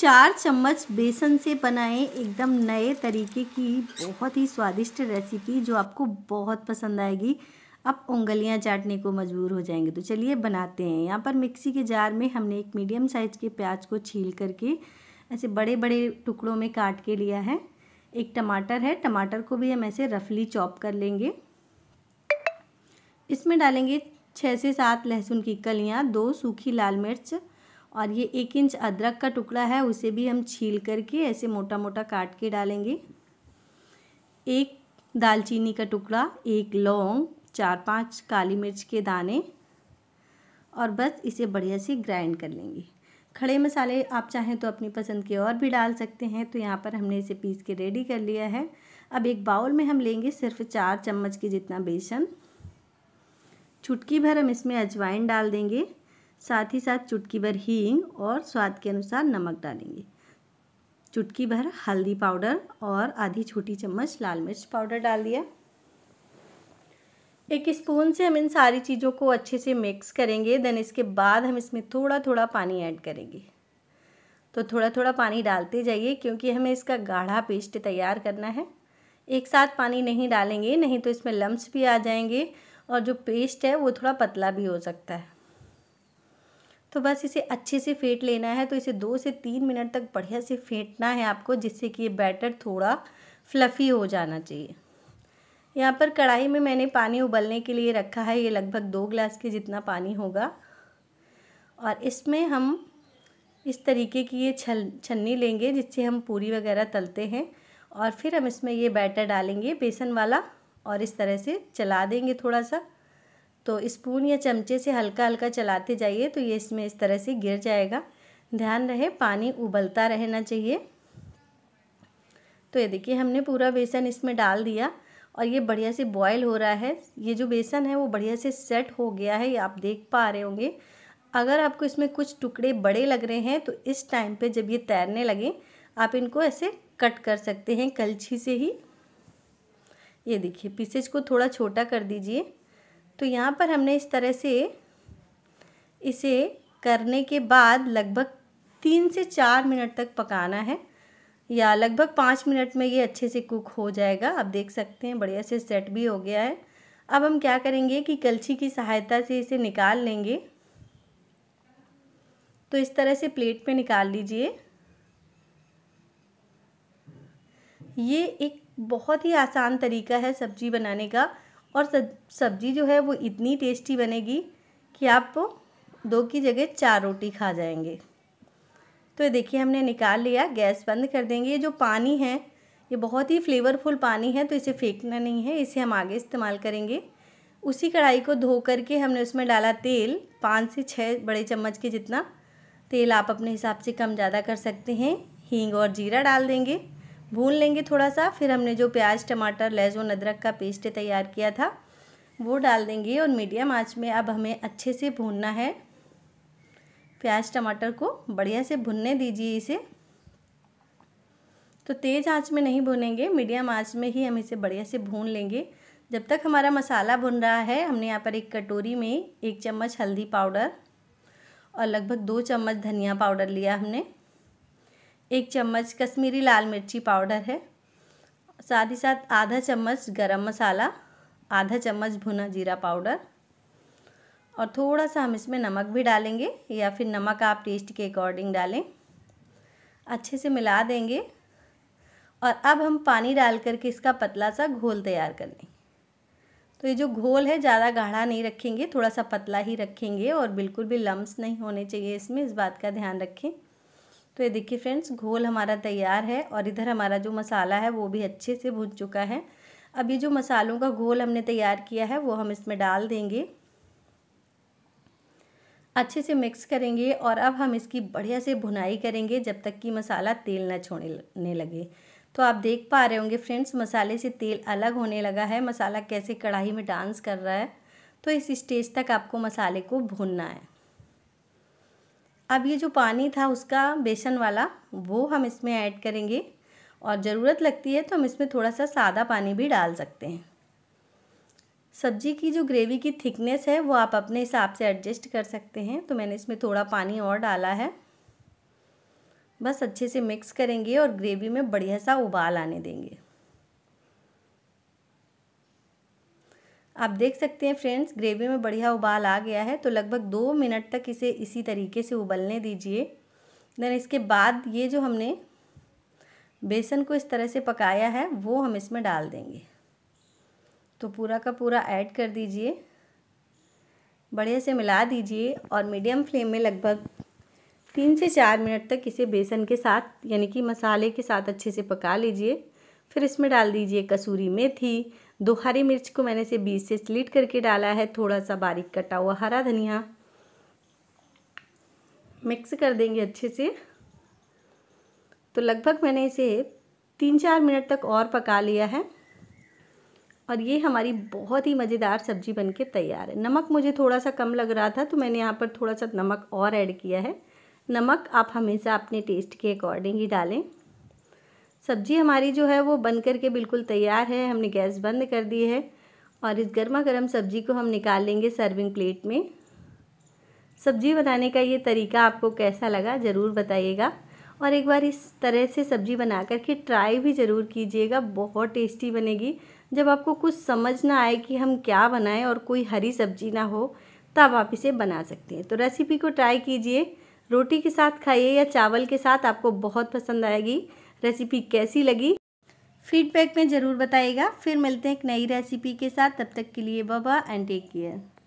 चार चम्मच बेसन से बनाए एकदम नए तरीके की बहुत ही स्वादिष्ट रेसिपी जो आपको बहुत पसंद आएगी अब उंगलियां चाटने को मजबूर हो जाएंगे तो चलिए बनाते हैं यहाँ पर मिक्सी के जार में हमने एक मीडियम साइज़ के प्याज को छील करके ऐसे बड़े बड़े टुकड़ों में काट के लिया है एक टमाटर है टमाटर को भी हम ऐसे रफली चॉप कर लेंगे इसमें डालेंगे छः से सात लहसुन की कलियाँ दो सूखी लाल मिर्च और ये एक इंच अदरक का टुकड़ा है उसे भी हम छील करके ऐसे मोटा मोटा काट के डालेंगे एक दालचीनी का टुकड़ा एक लौंग चार पांच काली मिर्च के दाने और बस इसे बढ़िया से ग्राइंड कर लेंगे खड़े मसाले आप चाहें तो अपनी पसंद के और भी डाल सकते हैं तो यहाँ पर हमने इसे पीस के रेडी कर लिया है अब एक बाउल में हम लेंगे सिर्फ चार चम्मच के जितना बेसन चुटकी भर हम इसमें अजवाइन डाल देंगे साथ ही साथ चुटकी भर हींग और स्वाद के अनुसार नमक डालेंगे चुटकी भर हल्दी पाउडर और आधी छोटी चम्मच लाल मिर्च पाउडर डाल दिया एक स्पून से हम इन सारी चीज़ों को अच्छे से मिक्स करेंगे देन इसके बाद हम इसमें थोड़ा थोड़ा पानी ऐड करेंगे तो थोड़ा थोड़ा पानी डालते जाइए क्योंकि हमें इसका गाढ़ा पेस्ट तैयार करना है एक साथ पानी नहीं डालेंगे नहीं तो इसमें लम्स भी आ जाएंगे और जो पेस्ट है वो थोड़ा पतला भी हो सकता है तो बस इसे अच्छे से फेंट लेना है तो इसे दो से तीन मिनट तक बढ़िया से फेंटना है आपको जिससे कि ये बैटर थोड़ा फ्लफ़ी हो जाना चाहिए यहाँ पर कढ़ाई में मैंने पानी उबलने के लिए रखा है ये लगभग दो ग्लास के जितना पानी होगा और इसमें हम इस तरीके की ये छल छन्नी लेंगे जिससे हम पूरी वगैरह तलते हैं और फिर हम इसमें ये बैटर डालेंगे बेसन वाला और इस तरह से चला देंगे थोड़ा सा तो स्पून या चमचे से हल्का हल्का चलाते जाइए तो ये इसमें इस तरह से गिर जाएगा ध्यान रहे पानी उबलता रहना चाहिए तो ये देखिए हमने पूरा बेसन इसमें डाल दिया और ये बढ़िया से बॉयल हो रहा है ये जो बेसन है वो बढ़िया से सेट हो गया है ये आप देख पा रहे होंगे अगर आपको इसमें कुछ टुकड़े बड़े लग रहे हैं तो इस टाइम पे जब ये तैरने लगे आप इनको ऐसे कट कर सकते हैं कलछी से ही ये देखिए पीसेज को थोड़ा छोटा कर दीजिए तो यहाँ पर हमने इस तरह से इसे करने के बाद लगभग तीन से चार मिनट तक पकाना है या लगभग पाँच मिनट में ये अच्छे से कुक हो जाएगा आप देख सकते हैं बढ़िया से सेट भी हो गया है अब हम क्या करेंगे कि कलछी की सहायता से इसे निकाल लेंगे तो इस तरह से प्लेट पे निकाल लीजिए ये एक बहुत ही आसान तरीका है सब्जी बनाने का और सब्ज़ी जो है वो इतनी टेस्टी बनेगी कि आप दो की जगह चार रोटी खा जाएंगे तो ये देखिए हमने निकाल लिया गैस बंद कर देंगे ये जो पानी है ये बहुत ही फ्लेवरफुल पानी है तो इसे फेंकना नहीं है इसे हम आगे इस्तेमाल करेंगे उसी कढ़ाई को धो करके हमने उसमें डाला तेल पाँच से छः बड़े चम्मच के जितना तेल आप अपने हिसाब से कम ज़्यादा कर सकते हैं हींग और जीरा डाल देंगे भून लेंगे थोड़ा सा फिर हमने जो प्याज टमाटर लहसुन अदरक का पेस्ट तैयार किया था वो डाल देंगे और मीडियम आंच में अब हमें अच्छे से भूनना है प्याज टमाटर को बढ़िया से भुनने दीजिए इसे तो तेज़ आंच में नहीं भुनेंगे मीडियम आंच में ही हम इसे बढ़िया से भून लेंगे जब तक हमारा मसाला भुन रहा है हमने यहाँ पर एक कटोरी में एक चम्मच हल्दी पाउडर और लगभग दो चम्मच धनिया पाउडर लिया हमने एक चम्मच कश्मीरी लाल मिर्ची पाउडर है साथ ही साथ आधा चम्मच गरम मसाला आधा चम्मच भुना जीरा पाउडर और थोड़ा सा हम इसमें नमक भी डालेंगे या फिर नमक आप टेस्ट के अकॉर्डिंग डालें अच्छे से मिला देंगे और अब हम पानी डाल करके इसका पतला सा घोल तैयार कर लें तो ये जो घोल है ज़्यादा गाढ़ा नहीं रखेंगे थोड़ा सा पतला ही रखेंगे और बिल्कुल भी लम्स नहीं होने चाहिए इसमें इस बात का ध्यान रखें तो ये देखिए फ्रेंड्स घोल हमारा तैयार है और इधर हमारा जो मसाला है वो भी अच्छे से भुन चुका है अब ये जो मसालों का घोल हमने तैयार किया है वो हम इसमें डाल देंगे अच्छे से मिक्स करेंगे और अब हम इसकी बढ़िया से भुनाई करेंगे जब तक कि मसाला तेल ना छोड़ने लगे तो आप देख पा रहे होंगे फ्रेंड्स मसाले से तेल अलग होने लगा है मसाला कैसे कढ़ाई में डांस कर रहा है तो इस स्टेज तक आपको मसाले को भूनना है अब ये जो पानी था उसका बेसन वाला वो हम इसमें ऐड करेंगे और ज़रूरत लगती है तो हम इसमें थोड़ा सा सादा पानी भी डाल सकते हैं सब्जी की जो ग्रेवी की थिकनेस है वो आप अपने हिसाब से एडजस्ट कर सकते हैं तो मैंने इसमें थोड़ा पानी और डाला है बस अच्छे से मिक्स करेंगे और ग्रेवी में बढ़िया सा उबाल आने देंगे आप देख सकते हैं फ्रेंड्स ग्रेवी में बढ़िया उबाल आ गया है तो लगभग दो मिनट तक इसे इसी तरीके से उबलने दीजिए देन इसके बाद ये जो हमने बेसन को इस तरह से पकाया है वो हम इसमें डाल देंगे तो पूरा का पूरा ऐड कर दीजिए बढ़िया से मिला दीजिए और मीडियम फ्लेम में लगभग तीन से चार मिनट तक इसे बेसन के साथ यानी कि मसाले के साथ अच्छे से पका लीजिए फिर इसमें डाल दीजिए कसूरी मेथी दो हरी मिर्च को मैंने इसे बीज से स्लीट करके डाला है थोड़ा सा बारीक कटा हुआ हरा धनिया मिक्स कर देंगे अच्छे से तो लगभग मैंने इसे तीन चार मिनट तक और पका लिया है और ये हमारी बहुत ही मज़ेदार सब्जी बनके तैयार है नमक मुझे थोड़ा सा कम लग रहा था तो मैंने यहाँ पर थोड़ा सा नमक और ऐड किया है नमक आप हमेशा अपने टेस्ट के अकॉर्डिंग ही डालें सब्जी हमारी जो है वो बन कर के बिल्कुल तैयार है हमने गैस बंद कर दी है और इस गर्मा गर्म सब्जी को हम निकाल लेंगे सर्विंग प्लेट में सब्जी बनाने का ये तरीका आपको कैसा लगा ज़रूर बताइएगा और एक बार इस तरह से सब्जी बना कर के ट्राई भी ज़रूर कीजिएगा बहुत टेस्टी बनेगी जब आपको कुछ समझ ना आए कि हम क्या बनाएं और कोई हरी सब्जी ना हो तब आप इसे बना सकते हैं तो रेसिपी को ट्राई कीजिए रोटी के साथ खाइए या चावल के साथ आपको बहुत पसंद आएगी रेसिपी कैसी लगी फीडबैक में ज़रूर बताइएगा फिर मिलते हैं एक नई रेसिपी के साथ तब तक के लिए बाबा एंड टेक केयर